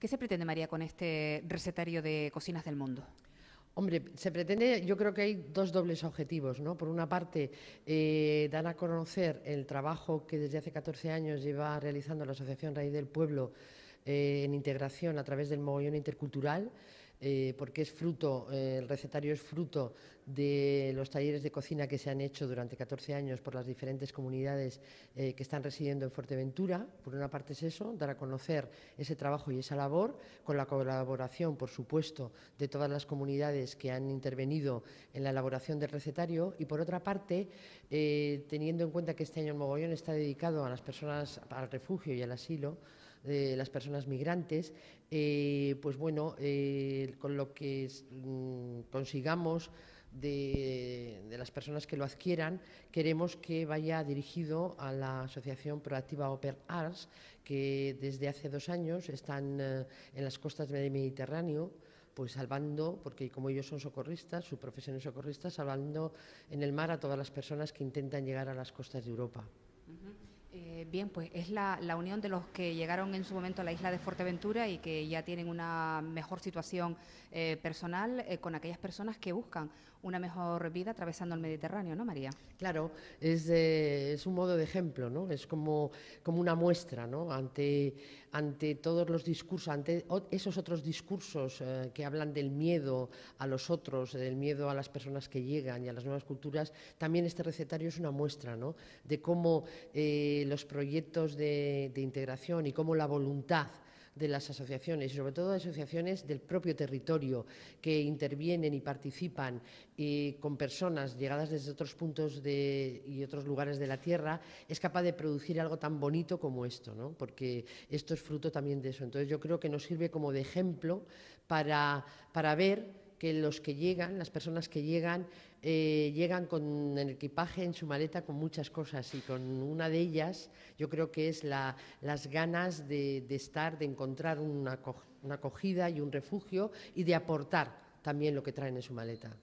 ¿Qué se pretende, María, con este recetario de cocinas del mundo? Hombre, se pretende, yo creo que hay dos dobles objetivos, Por una parte, eh, dar a conocer el trabajo que desde hace 14 años lleva realizando la Asociación Raíz del Pueblo eh, en integración a través del mogollón intercultural, eh, porque es fruto, eh, el recetario es fruto de los talleres de cocina que se han hecho durante 14 años por las diferentes comunidades eh, que están residiendo en Fuerteventura. Por una parte es eso, dar a conocer ese trabajo y esa labor, con la colaboración, por supuesto, de todas las comunidades que han intervenido en la elaboración del recetario. Y por otra parte, teniendo en cuenta que este año el mogollón está dedicado a las personas al refugio y al asilo, de las personas migrantes, eh, pues bueno, eh, con lo que mm, consigamos de, las personas que lo adquieran, queremos que vaya dirigido a la Asociación Proactiva Oper Arts, que desde hace dos años están eh, en las costas del Mediterráneo, pues salvando, porque como ellos son socorristas, su profesión es socorrista, salvando en el mar a todas las personas que intentan llegar a las costas de Europa. Eh, bien, pues es la, unión de los que llegaron en su momento a la isla de Fuerteventura y que ya tienen una mejor situación eh, personal eh, con aquellas personas que buscan una mejor vida atravesando el Mediterráneo, ¿no, María? Claro, es, un modo de ejemplo, ¿no? Es como, una muestra, Ante, ante todos los discursos, ante esos otros discursos que hablan del miedo a los otros, del miedo a las personas que llegan y a las nuevas culturas, también este recetario es una muestra, ¿no? De cómo los proyectos de, integración y cómo la voluntad de las asociaciones y sobre todo de asociaciones del propio territorio que intervienen y participan eh, con personas llegadas desde otros puntos y otros lugares de la tierra, es capaz de producir algo tan bonito como esto, ¿no? porque esto es fruto también de eso. Entonces yo creo que nos sirve como de ejemplo para, para ver que los que llegan, las personas que llegan, eh, llegan con el equipaje en su maleta con muchas cosas y con una de ellas yo creo que es la, las ganas de, estar, de encontrar una acogida y un refugio y de aportar también lo que traen en su maleta.